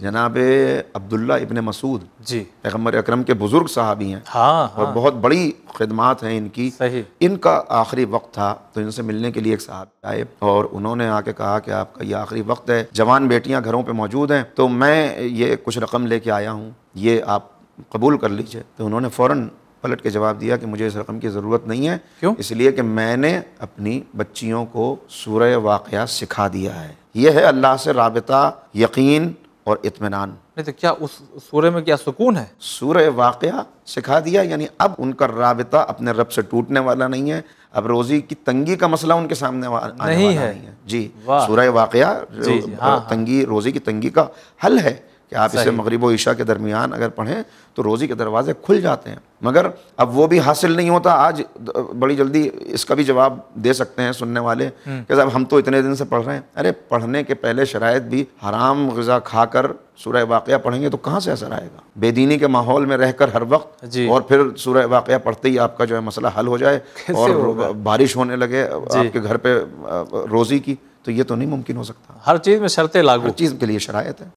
जनाब अब्दुल्ला इबन मसूद जी पैगम्बर अक्रम के बुज़ुर्ग साहबी हैं हाँ, और हाँ। बहुत बड़ी खदमात हैं इनकी सही इनका आखिरी वक्त था तो इनसे मिलने के लिए एक साहब आए और उन्होंने आके कहा कि आपका ये आखिरी वक्त है जवान बेटियां घरों पे मौजूद हैं तो मैं ये कुछ रकम लेके आया हूँ ये आप कबूल कर लीजिए तो उन्होंने फ़ौरन पलट के जवाब दिया कि मुझे इस रकम की ज़रूरत नहीं है क्यों इसलिए कि मैंने अपनी बच्चियों को सूर्य वाक़ सिखा दिया है यह है अल्लाह से रबता यकीन और इतमान नहीं तो क्या उस सूर्य में क्या सुकून है सूर्य वाक़ सिखा दिया यानी अब उनका रबता अपने रब से टूटने वाला नहीं है अब रोजी की तंगी का मसला उनके सामने वा, नहीं, है। नहीं है जी सूर्य वाक़ हाँ, हाँ। तंगी रोजी की तंगी का हल है कि आप इसे मगरब व ईशा के दरमियान अगर पढ़ें तो रोज़ी के दरवाजे खुल जाते हैं मगर अब वो भी हासिल नहीं होता आज बड़ी जल्दी इसका भी जवाब दे सकते हैं सुनने वाले हम्म। कि साहब हम तो इतने दिन से पढ़ रहे हैं अरे पढ़ने के पहले शरात भी हराम गज़ा खाकर सूर्य वाक़ पढ़ेंगे तो कहाँ से असर आएगा बेदीनी के माहौल में रहकर हर वक्त और फिर सूर्य वाक़ पढ़ते ही आपका जो है मसला हल हो जाए और बारिश होने लगे आपके घर पर रोज़ी की तो ये तो नहीं मुमकिन हो सकता हर चीज़ में शर्तें लागू चीज़ के लिए शरात है